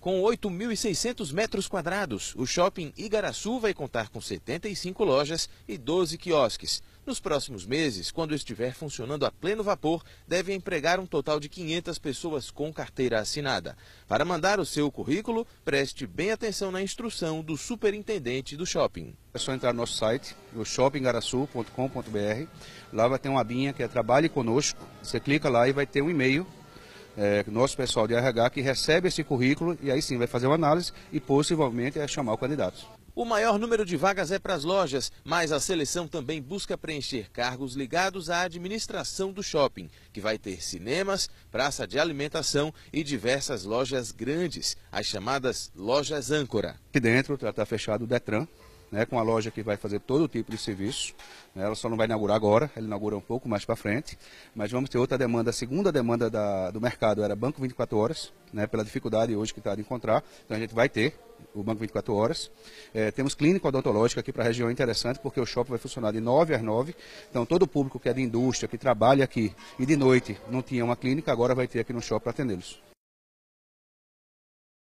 Com 8.600 metros quadrados, o shopping Igarassu vai contar com 75 lojas e 12 quiosques. Nos próximos meses, quando estiver funcionando a pleno vapor, deve empregar um total de 500 pessoas com carteira assinada. Para mandar o seu currículo, preste bem atenção na instrução do superintendente do shopping. É só entrar no nosso site, o shoppingaraçu.com.br. Lá vai ter uma abinha que é Trabalhe Conosco. Você clica lá e vai ter um e-mail é, nosso pessoal de RH que recebe esse currículo e aí sim vai fazer uma análise e possivelmente é chamar o candidato. O maior número de vagas é para as lojas, mas a seleção também busca preencher cargos ligados à administração do shopping, que vai ter cinemas, praça de alimentação e diversas lojas grandes, as chamadas lojas âncora. Aqui dentro está fechado o Detran, né, com uma loja que vai fazer todo tipo de serviço. Né, ela só não vai inaugurar agora, ela inaugura um pouco mais para frente. Mas vamos ter outra demanda. A segunda demanda da, do mercado era banco 24 horas, né, pela dificuldade hoje que está de encontrar. Então a gente vai ter o banco 24 horas. É, temos clínica odontológica aqui para a região interessante, porque o shopping vai funcionar de 9 às 9. Então todo o público que é de indústria, que trabalha aqui e de noite não tinha uma clínica, agora vai ter aqui no shopping para atendê-los.